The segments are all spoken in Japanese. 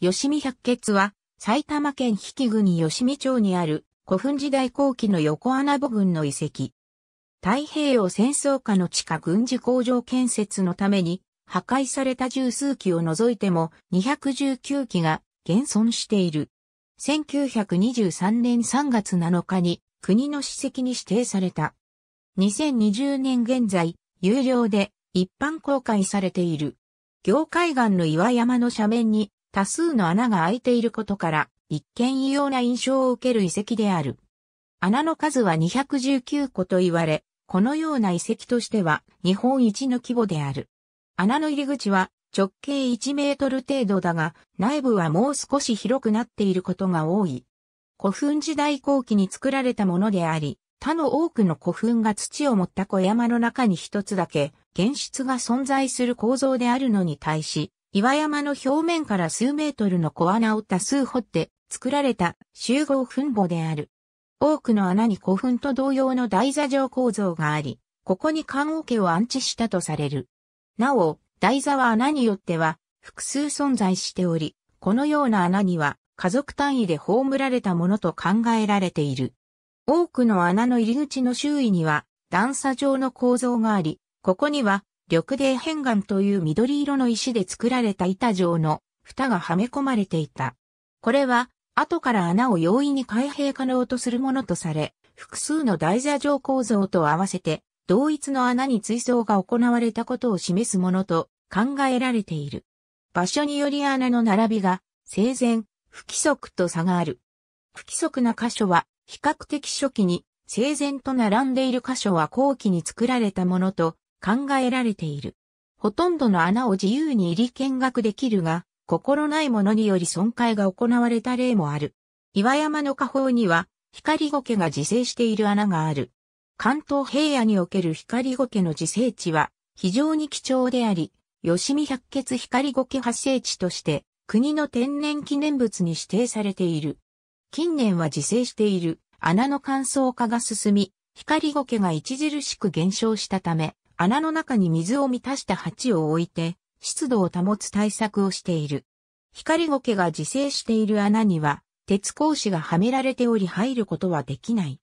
吉見百穴は、埼玉県比企郡吉見町にある古墳時代後期の横穴母群の遺跡。太平洋戦争下の地下軍事工場建設のために破壊された十数機を除いても219機が現存している。1923年3月7日に国の史跡に指定された。2020年現在、有料で一般公開されている。業界岸の岩山の斜面に多数の穴が開いていることから、一見異様な印象を受ける遺跡である。穴の数は219個と言われ、このような遺跡としては日本一の規模である。穴の入り口は直径1メートル程度だが、内部はもう少し広くなっていることが多い。古墳時代後期に作られたものであり、他の多くの古墳が土を盛った小山の中に一つだけ、現出が存在する構造であるのに対し、岩山の表面から数メートルの小穴を多数掘って作られた集合墳墓である。多くの穴に古墳と同様の台座状構造があり、ここに棺桶を安置したとされる。なお、台座は穴によっては複数存在しており、このような穴には家族単位で葬られたものと考えられている。多くの穴の入り口の周囲には段差状の構造があり、ここには緑泥片岩という緑色の石で作られた板状の蓋がはめ込まれていた。これは、後から穴を容易に開閉可能とするものとされ、複数の台座状構造と合わせて、同一の穴に追走が行われたことを示すものと考えられている。場所により穴の並びが、生前、不規則と差がある。不規則な箇所は、比較的初期に、生前と並んでいる箇所は後期に作られたものと考えられている。ほとんどの穴を自由に入り見学できるが、心ないものにより損壊が行われた例もある。岩山の下方には、光苔が自生している穴がある。関東平野における光苔の自生地は非常に貴重であり、吉見百穴光苔発生地として国の天然記念物に指定されている。近年は自生している穴の乾燥化が進み、光苔が著しく減少したため、穴の中に水を満たした鉢を置いて、湿度を保つ対策をしている。光苔が自生している穴には、鉄格子がはめられており入ることはできない。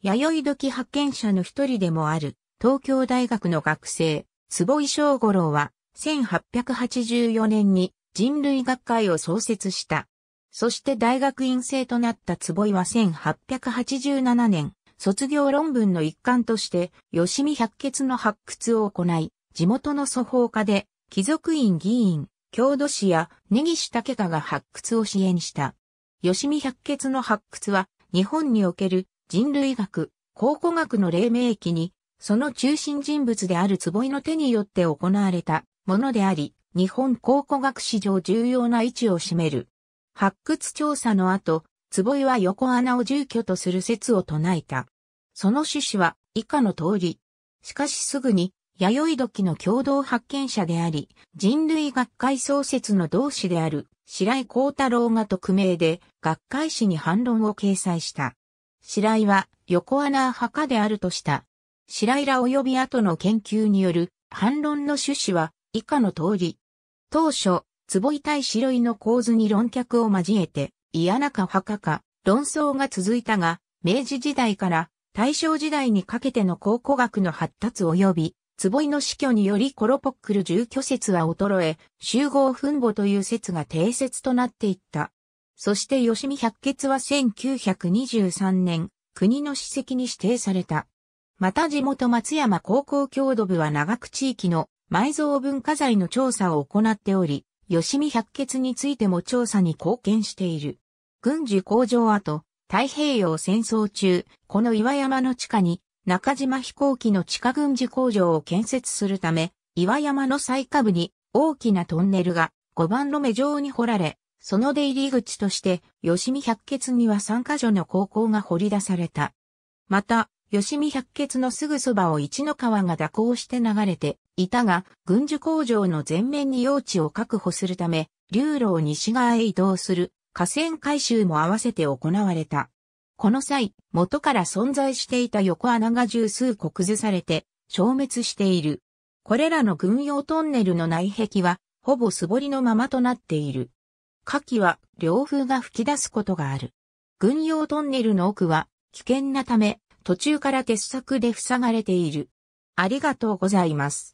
弥生時発見者の一人でもある、東京大学の学生、坪井正五郎は、1884年に人類学会を創設した。そして大学院生となった坪井は1887年、卒業論文の一環として、吉見百穴の発掘を行い、地元の祖法家で、貴族院議員、郷土史や根岸武香が発掘を支援した。吉見百穴の発掘は、日本における人類学、考古学の黎明期に、その中心人物である坪井の手によって行われたものであり、日本考古学史上重要な位置を占める。発掘調査の後、坪井は横穴を住居とする説を唱えた。その趣旨は以下の通り。しかしすぐに、弥生時の共同発見者であり、人類学会創設の同志である白井幸太郎が匿名で学会誌に反論を掲載した。白井は横穴墓であるとした。白井ら及び後の研究による反論の趣旨は以下の通り。当初、坪井対白井の構図に論客を交えて、嫌なか墓か論争が続いたが、明治時代から大正時代にかけての考古学の発達及び、坪井の死去によりコロポックル住居説は衰え、集合墳墓という説が定説となっていった。そして吉見百穴は1923年、国の史跡に指定された。また地元松山高校郷土部は長く地域の埋蔵文化財の調査を行っており、吉見百穴についても調査に貢献している。軍需工場跡、太平洋戦争中、この岩山の地下に中島飛行機の地下軍事工場を建設するため、岩山の最下部に大きなトンネルが5番路目状に掘られ、その出入り口として、吉見百穴には3カ所の高校が掘り出された。また、吉見百穴のすぐそばを一の川が蛇行して流れていたが、軍需工場の前面に用地を確保するため、流路を西側へ移動する河川改修も合わせて行われた。この際、元から存在していた横穴が十数個崩されて消滅している。これらの軍用トンネルの内壁は、ほぼ素りのままとなっている。火器は、両風が吹き出すことがある。軍用トンネルの奥は、危険なため、途中から鉄柵で塞がれている。ありがとうございます。